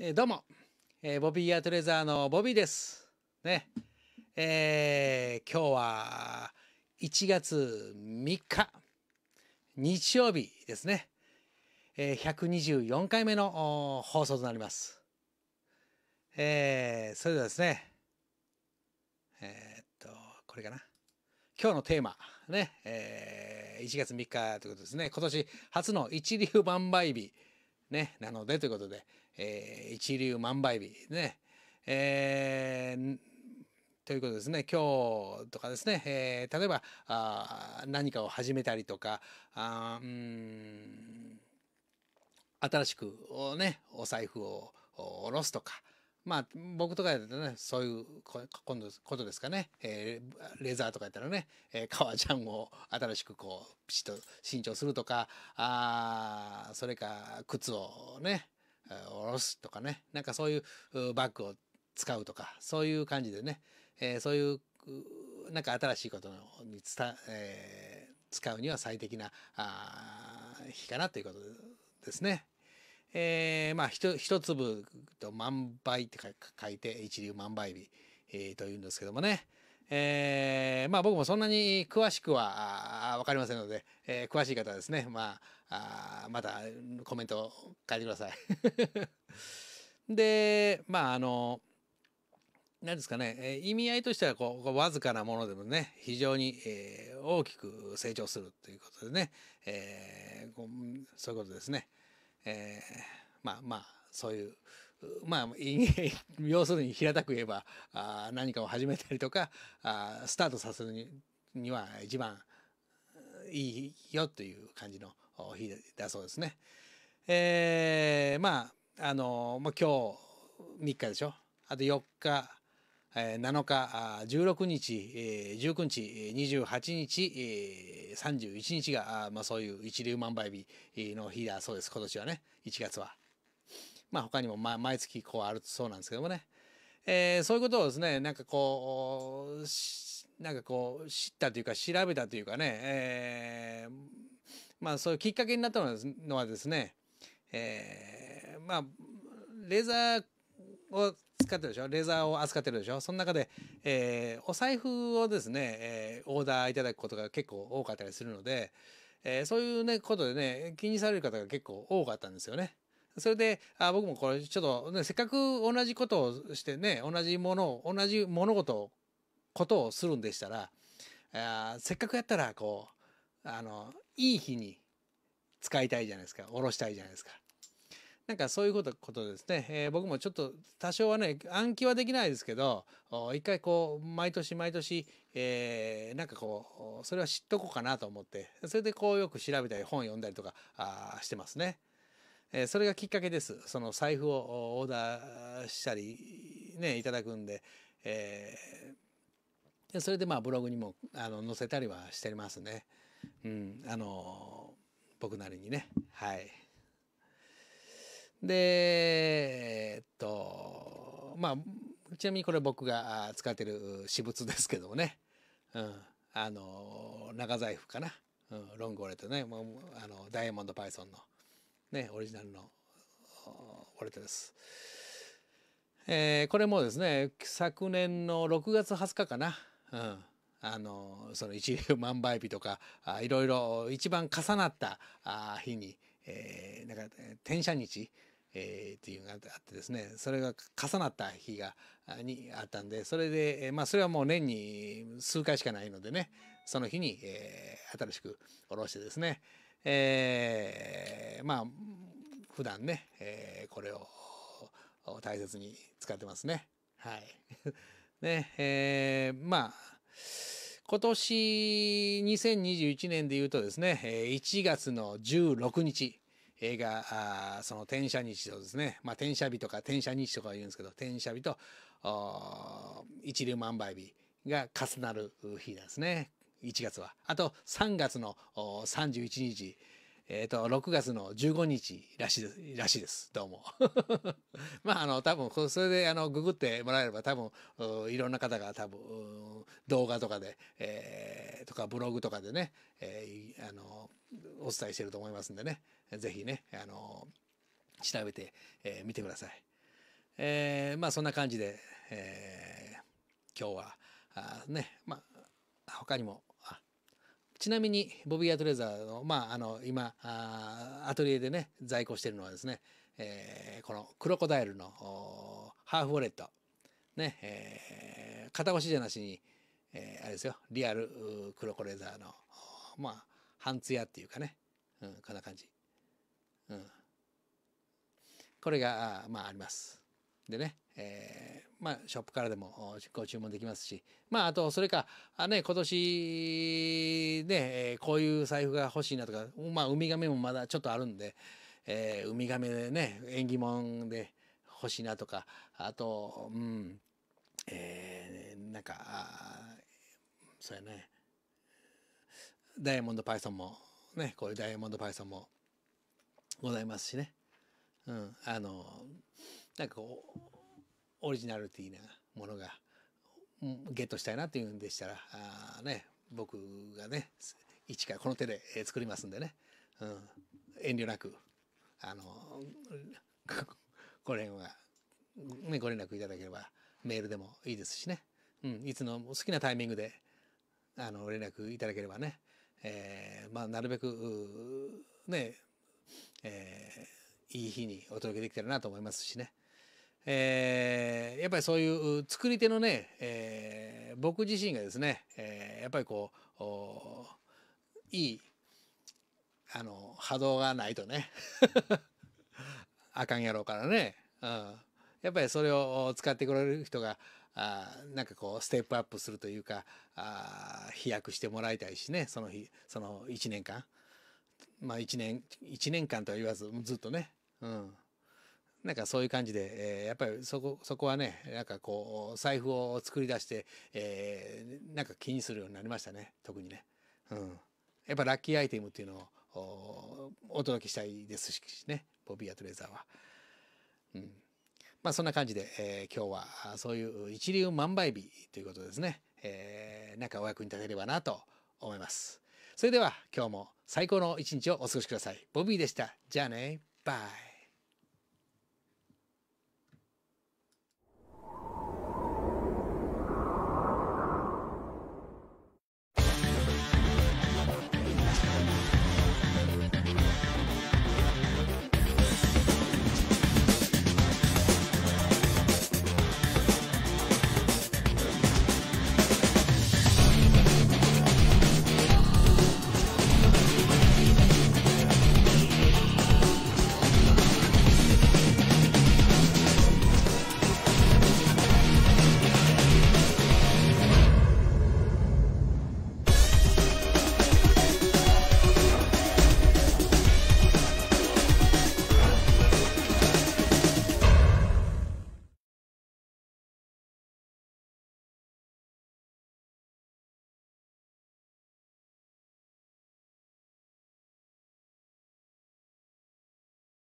えー、どうも、えー、ボビーアトレザーのボビーです。ね。えー、今日は1月3日、日曜日ですね。えー、124回目の放送となります。えー、それではですね、えー、っと、これかな。今日のテーマ、ね、えー、1月3日ということですね。今年初の一流万倍日。ね、なのでということで、えー、一粒万倍日ね、えー、ということですね今日とかですね、えー、例えばあ何かを始めたりとかあうん新しくねお財布を下ろすとかまあ、僕とかやったらね、そういう今度ことですかね、えー、レザーとかやったらね、えー、革ジャンを新しくこう、ピシッと新調するとか、あそれか、靴をね、下ろすとかね、なんかそういうバッグを使うとか、そういう感じでね、えー、そういう、なんか新しいことにえー、使うには最適なあ日かなということですね。えー、まあ一粒と万倍って書いて一粒万倍日、えー、というんですけどもね、えー、まあ僕もそんなに詳しくは分かりませんので、えー、詳しい方はですね、まあ、あまたコメントを書いてください。でまああの何ですかね、え意味合いとしてはこうわずかなものでもね非常に、えー、大きく成長するということでね、えー、そういうことですね。えー、まあまあそういうまあ要するに平たく言えばあ何かを始めたりとかあスタートさせるにには一番いいよという感じの日だそうですね。えー、まああの、まあ、今日3日でしょあと4日7日16日19日28日31日が、まあ、そういう一粒万倍日の日だそうです今年はね1月は。まあ他にも、ま、毎月こうあるそうなんですけどもね、えー、そういうことをですねなんかこうなんかこう知ったというか調べたというかね、えー、まあそういうきっかけになったのはですね、えー、まあレーザーを扱ってるでしょレザーを扱ってるでしょその中で、えー、お財布をですね、えー、オーダーいただくことが結構多かったりするので、えー、そういうねことでね気にされる方が結構多かったんですよね。それであ僕もこれちょっと、ね、せっかく同じことをしてね同じものを同じ物事をことをするんでしたらあせっかくやったらこうあのいい日に使いたいじゃないですかおろしたいじゃないですか。なんかそういうことですね、えー、僕もちょっと多少はね暗記はできないですけど一回こう毎年毎年、えー、なんかこうそれは知っとこうかなと思ってそれでこうよく調べたり本読んだりとかあしてますね。えー、それがきっかけです。その財布をオーダーしたりねいただくんで、えー、でそれでまあブログにもあの載せたりはしてますね。うん、あの僕なりにねはい。でえっとまあちなみにこれ僕が使ってる私物ですけどもね、うん、あの長財布かな、うん、ロングウォレットね、あ、あのダイヤモンドパイソンの、ね、オリジナルのウォレットです。えー、これもですね昨年の6月20日かな、うん、あのその一粒万倍日とかあいろいろ一番重なったあ日にえー、なんか転写日、えー、っていうのがあってですねそれが重なった日がにあったんでそれで、まあ、それはもう年に数回しかないのでねその日に、えー、新しく下ろしてですね、えー、まあ普段ね、えー、これを大切に使ってますね。はい ねえー、まあ今年2021年で言うとですね、1月の16日、映画、あその転写日とですね、まあ、転写日とか転写日とか言うんですけど、転写日と一粒万倍日が重なる日なんですね。1月は。あと3月の31日、えっ、ー、と、6月の15日らしいです、らしいです。どうも。まあ、あの、多分、それで、あの、ググってもらえれば、多分、いろんな方が多分、動画とかで、えー、とかブログとかでね、えー、あの、お伝えしてると思いますんでね、ぜひね、あの、調べて、えー、見てください。えー、まあ、そんな感じで、えー、今日は、あね、まあ、他にも、ちなみにボビー・アトレーザーの,、まあ、あの今あアトリエでね在庫してるのはですね、えー、このクロコダイルのハーフウォレット、ねえー、片押しじゃなしに、えー、あれですよリアルクロコレザーのまあ半ツヤっていうかね、うん、こんな感じ、うん、これがあまあありますでねえー、まあ、ショップからでもご注文できますし、まあ、あと、それか、あね、今年、ね、こういう財布が欲しいなとか、まあ、ウミガメもまだちょっとあるんで、えー、ウミガメでね、縁起物で欲しいなとか、あと、うん、えー、なんか、そうやね、ダイヤモンドパイソンも、ね、こういうダイヤモンドパイソンもございますしね。うん、あの、なんかこう、オリジナリティなものがゲットしたいなというんでしたらあ、ね、僕がね一からこの手で作りますんでね、うん、遠慮なくあのこは、ね、ご連絡いただければメールでもいいですしね、うん、いつの好きなタイミングであの連絡いただければね、えーまあ、なるべくね、えー、いい日にお届けできたらなと思いますしね。えー、やっぱりそういう作り手のね、えー、僕自身がですね、えー、やっぱりこういいあの波動がないとね あかんやろうからね、うん、やっぱりそれを使ってくれる人があなんかこうステップアップするというかあ飛躍してもらいたいしねその日その1年間まあ1年1年間とは言わずずっとね、うん、なんかそういう感じで、えー、やっぱりそこ、そこはね、なんかこう、財布を作り出して、えー、なんか気にするようになりましたね、特にね。うん。やっぱラッキーアイテムっていうのをお届けしたいですしね、ボビー・アトレーザーは。うん。まあそんな感じで、えー、今日はそういう一流万倍日ということですね、えー、なんかお役に立てればなと思います。それでは今日も最高の一日をお過ごしください。ボビーでした。じゃあね。バイ。